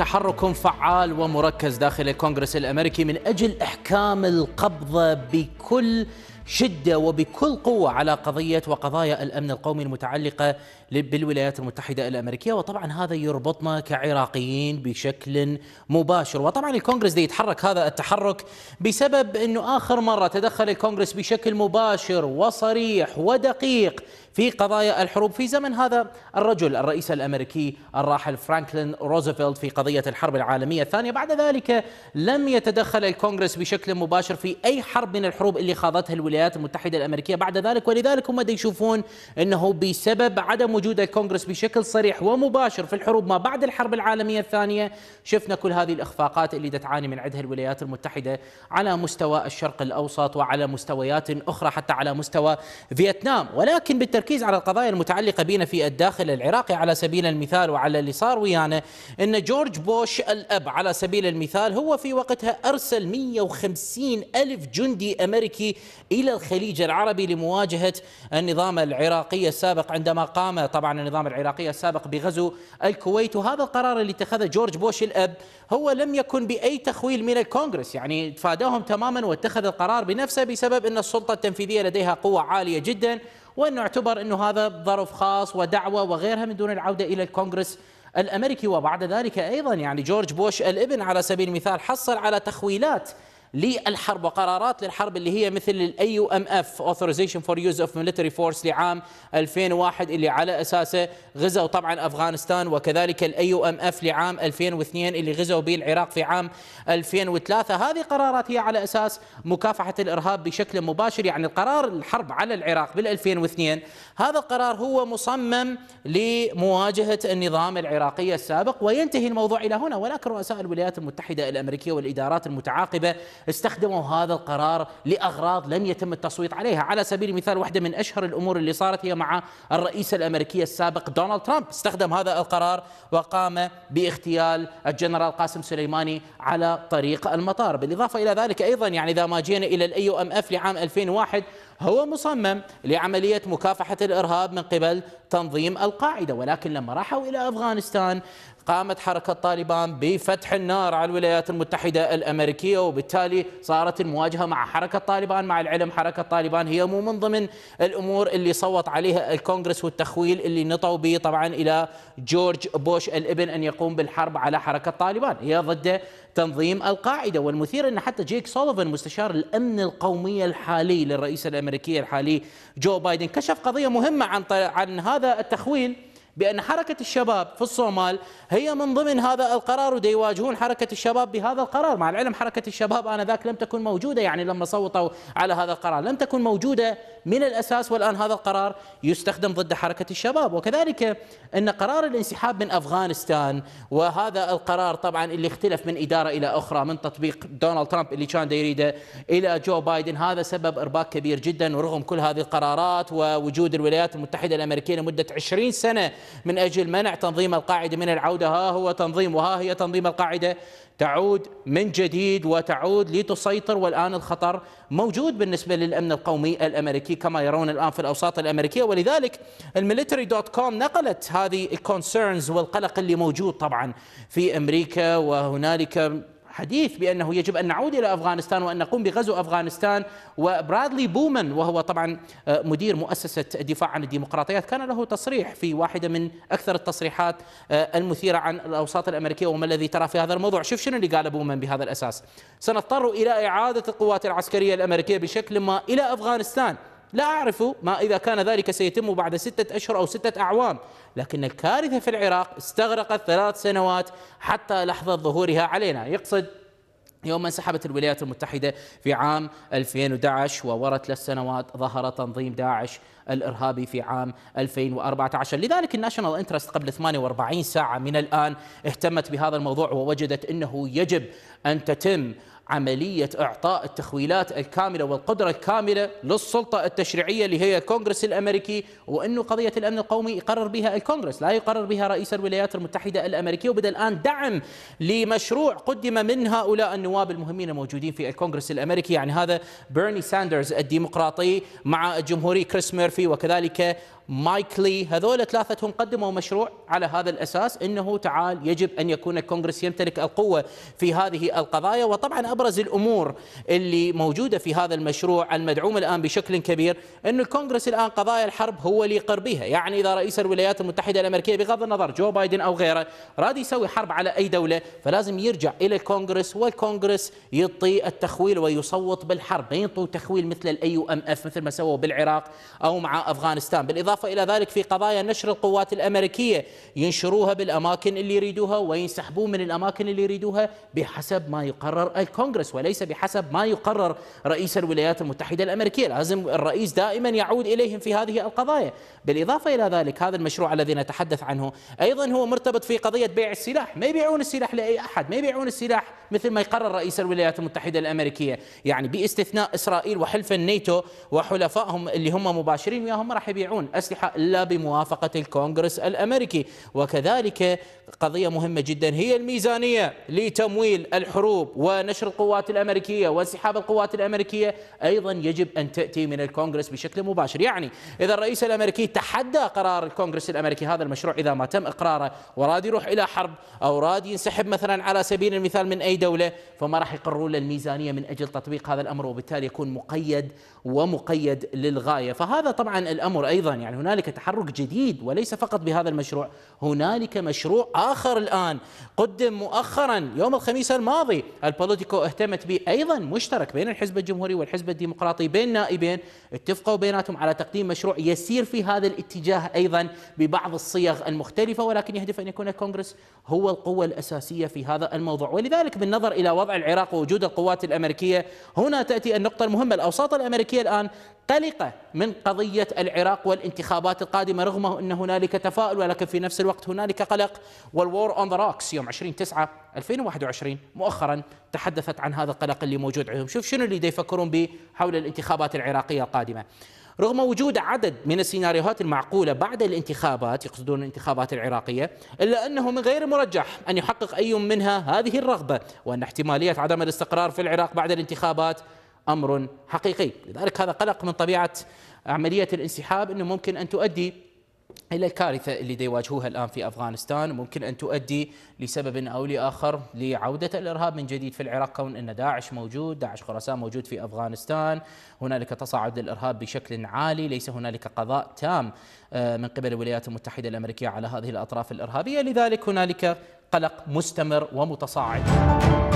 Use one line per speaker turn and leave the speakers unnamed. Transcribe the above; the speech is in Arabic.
تحرك فعال ومركز داخل الكونغرس الامريكي من اجل احكام القبضه بكل شده وبكل قوه على قضيه وقضايا الامن القومي المتعلقه بالولايات المتحده الامريكيه وطبعا هذا يربطنا كعراقيين بشكل مباشر وطبعا الكونغرس دي يتحرك هذا التحرك بسبب انه اخر مره تدخل الكونغرس بشكل مباشر وصريح ودقيق في قضايا الحروب في زمن هذا الرجل الرئيس الأمريكي الراحل فرانكلين روزفلت في قضية الحرب العالمية الثانية بعد ذلك لم يتدخل الكونغرس بشكل مباشر في أي حرب من الحروب اللي خاضتها الولايات المتحدة الأمريكية بعد ذلك ولذلك هم يشوفون أنه بسبب عدم وجود الكونغرس بشكل صريح ومباشر في الحروب ما بعد الحرب العالمية الثانية شفنا كل هذه الإخفاقات اللي تعاني من عدها الولايات المتحدة على مستوى الشرق الأوسط وعلى مستويات أخرى حتى على مستوى فيتنام ولكن بالتركيز التركيز على القضايا المتعلقة بنا في الداخل العراقي على سبيل المثال وعلى اللي صار ويانا أن جورج بوش الأب على سبيل المثال هو في وقتها أرسل 150 ألف جندي أمريكي إلى الخليج العربي لمواجهة النظام العراقي السابق عندما قام طبعا النظام العراقي السابق بغزو الكويت وهذا القرار اللي اتخذه جورج بوش الأب هو لم يكن بأي تخويل من الكونغرس يعني تفاداهم تماما واتخذ القرار بنفسه بسبب أن السلطة التنفيذية لديها قوة عالية جدا وانه اعتبر انه هذا ظرف خاص ودعوه وغيرها من دون العوده الى الكونغرس الامريكي وبعد ذلك ايضا يعني جورج بوش الابن على سبيل المثال حصل على تخويلات للحرب وقرارات للحرب اللي هي مثل الاي يو ام اف اوثورايزيشن فور يوز اوف ميلتري فورس لعام 2001 اللي على اساسه غزوا طبعا افغانستان وكذلك الاي يو ام اف لعام 2002 اللي غزوا به العراق في عام 2003 هذه قرارات هي على اساس مكافحه الارهاب بشكل مباشر يعني القرار الحرب على العراق بال 2002 هذا القرار هو مصمم لمواجهه النظام العراقي السابق وينتهي الموضوع الى هنا ولكن رؤساء الولايات المتحده الامريكيه والادارات المتعاقبه استخدموا هذا القرار لأغراض لم يتم التصويت عليها على سبيل المثال واحدة من أشهر الأمور اللي صارت هي مع الرئيس الأمريكي السابق دونالد ترامب استخدم هذا القرار وقام باغتيال الجنرال قاسم سليماني على طريق المطار بالإضافة إلى ذلك أيضا يعني إذا ما جينا إلى الأي أم أف لعام 2001 هو مصمم لعملية مكافحة الإرهاب من قبل تنظيم القاعدة ولكن لما راحوا إلى أفغانستان قامت حركة طالبان بفتح النار على الولايات المتحدة الأمريكية وبالتالي صارت المواجهة مع حركة طالبان مع العلم حركة طالبان هي مو من ضمن الأمور اللي صوت عليها الكونغرس والتخويل اللي نطوا به طبعا إلى جورج بوش الابن أن يقوم بالحرب على حركة طالبان هي ضد تنظيم القاعدة والمثير أن حتى جيك سوليفان مستشار الأمن القومي الحالي للرئيس الأمريكي الامريكيه الحالي جو بايدن كشف قضيه مهمه عن عن هذا التخويل بان حركه الشباب في الصومال هي من ضمن هذا القرار ودي يواجهون حركه الشباب بهذا القرار مع العلم حركه الشباب انذاك لم تكن موجوده يعني لما صوتوا على هذا القرار لم تكن موجوده من الأساس والآن هذا القرار يستخدم ضد حركة الشباب وكذلك أن قرار الانسحاب من أفغانستان وهذا القرار طبعا اللي اختلف من إدارة إلى أخرى من تطبيق دونالد ترامب اللي كان يريده إلى جو بايدن هذا سبب إرباك كبير جدا ورغم كل هذه القرارات ووجود الولايات المتحدة الأمريكية لمدة 20 سنة من أجل منع تنظيم القاعدة من العودة ها هو تنظيم وها هي تنظيم القاعدة تعود من جديد وتعود لتسيطر والان الخطر موجود بالنسبه للامن القومي الامريكي كما يرون الان في الاوساط الامريكيه ولذلك الميليتري دوت كوم نقلت هذه الكونسيرنز والقلق اللي موجود طبعا في امريكا وهنالك حديث بأنه يجب أن نعود إلى أفغانستان وأن نقوم بغزو أفغانستان وبرادلي بومن وهو طبعا آه، مدير مؤسسة الدفاع عن الديمقراطيات كان له تصريح في واحدة من أكثر التصريحات آه، المثيرة عن الأوساط الأمريكية وما الذي ترى في هذا الموضوع شوف شنو اللي قال بومن بهذا الأساس سنضطر إلى إعادة القوات العسكرية الأمريكية بشكل ما إلى أفغانستان لا أعرف ما إذا كان ذلك سيتم بعد ستة أشهر أو ستة أعوام لكن الكارثة في العراق استغرقت ثلاث سنوات حتى لحظة ظهورها علينا يقصد يوم انسحبت الولايات المتحدة في عام 2011 وورت للسنوات ظهر تنظيم داعش الإرهابي في عام 2014 لذلك الناشونال انترست قبل 48 ساعة من الآن اهتمت بهذا الموضوع ووجدت أنه يجب أن تتم عملية إعطاء التخويلات الكاملة والقدرة الكاملة للسلطة التشريعية اللي هي الكونغرس الأمريكي وأنه قضية الأمن القومي يقرر بها الكونغرس لا يقرر بها رئيس الولايات المتحدة الأمريكية وبدأ الآن دعم لمشروع قدم من هؤلاء النواب المهمين الموجودين في الكونغرس الأمريكي يعني هذا بيرني ساندرز الديمقراطي مع الجمهوري كريس ميرفي وكذلك مايك لي هذول ثلاثة هم قدموا مشروع على هذا الأساس أنه تعال يجب أن يكون الكونغرس يمتلك القوة في هذه القضايا وطبعا أبرز الأمور اللي موجودة في هذا المشروع المدعوم الآن بشكل كبير أن الكونغرس الآن قضايا الحرب هو اللي يقر بها يعني إذا رئيس الولايات المتحدة الأمريكية بغض النظر جو بايدن أو غيره راد يسوي حرب على أي دولة فلازم يرجع إلى الكونغرس والكونغرس يعطي التخويل ويصوت بالحرب ما ينطوا تخويل مثل الأي أم أف مثل ما سووا بالعراق أو مع أفغانستان بالإضافة بالإضافة إلى ذلك في قضايا نشر القوات الأمريكية ينشروها بالأماكن اللي يريدوها وينسحبون من الأماكن اللي يريدوها بحسب ما يقرر الكونغرس وليس بحسب ما يقرر رئيس الولايات المتحدة الأمريكية لازم الرئيس دائما يعود إليهم في هذه القضايا بالإضافة إلى ذلك هذا المشروع الذي نتحدث عنه أيضا هو مرتبط في قضية بيع السلاح ما يبيعون السلاح لأي أحد ما يبيعون السلاح مثل ما يقرر رئيس الولايات المتحدة الأمريكية يعني باستثناء إسرائيل وحلف الناتو وحلفائهم اللي هم مباشرين وياهم راح يبيعون أسلحة الأسلحة إلا بموافقة الكونغرس الأمريكي وكذلك قضية مهمة جدا هي الميزانية لتمويل الحروب ونشر القوات الأمريكية وانسحاب القوات الأمريكية أيضا يجب أن تأتي من الكونغرس بشكل مباشر يعني إذا الرئيس الأمريكي تحدى قرار الكونغرس الأمريكي هذا المشروع إذا ما تم إقراره وراد يروح إلى حرب أو راد ينسحب مثلا على سبيل المثال من أي دولة فما راح يقرروا الميزانية من أجل تطبيق هذا الأمر وبالتالي يكون مقيد ومقيد للغاية فهذا طبعا الأمر أيضا يعني يعني هنالك تحرك جديد وليس فقط بهذا المشروع هنالك مشروع آخر الآن قدم مؤخرا يوم الخميس الماضي البوليتيكو اهتمت به أيضا مشترك بين الحزب الجمهوري والحزب الديمقراطي بين نائبين اتفقوا بيناتهم على تقديم مشروع يسير في هذا الاتجاه أيضا ببعض الصيغ المختلفة ولكن يهدف أن يكون الكونغرس هو القوة الأساسية في هذا الموضوع ولذلك بالنظر إلى وضع العراق ووجود القوات الأمريكية هنا تأتي النقطة المهمة الأوساط الأمريكية الآن قلقة من قضية العراق والانتقال الانتخابات القادمة رغم أن هنالك تفاؤل ولكن في نفس الوقت هنالك قلق والور أون ذا روكس يوم 20 9 2021 مؤخرا تحدثت عن هذا القلق اللي موجود عندهم شوف شنو اللي يفكرون به حول الانتخابات العراقية القادمة رغم وجود عدد من السيناريوهات المعقولة بعد الانتخابات يقصدون الانتخابات العراقية إلا أنه من غير المرجح أن يحقق أي منها هذه الرغبة وأن احتمالية عدم الاستقرار في العراق بعد الانتخابات أمر حقيقي لذلك هذا قلق من طبيعة عملية الانسحاب أنه ممكن أن تؤدي الى الكارثه اللي دي يواجهوها الان في افغانستان ممكن ان تؤدي لسبب او لاخر لعوده الارهاب من جديد في العراق كون ان داعش موجود، داعش خراسان موجود في افغانستان، هنالك تصاعد الارهاب بشكل عالي، ليس هنالك قضاء تام آه، من قبل الولايات المتحده الامريكيه على هذه الاطراف الارهابيه، لذلك هنالك قلق مستمر ومتصاعد.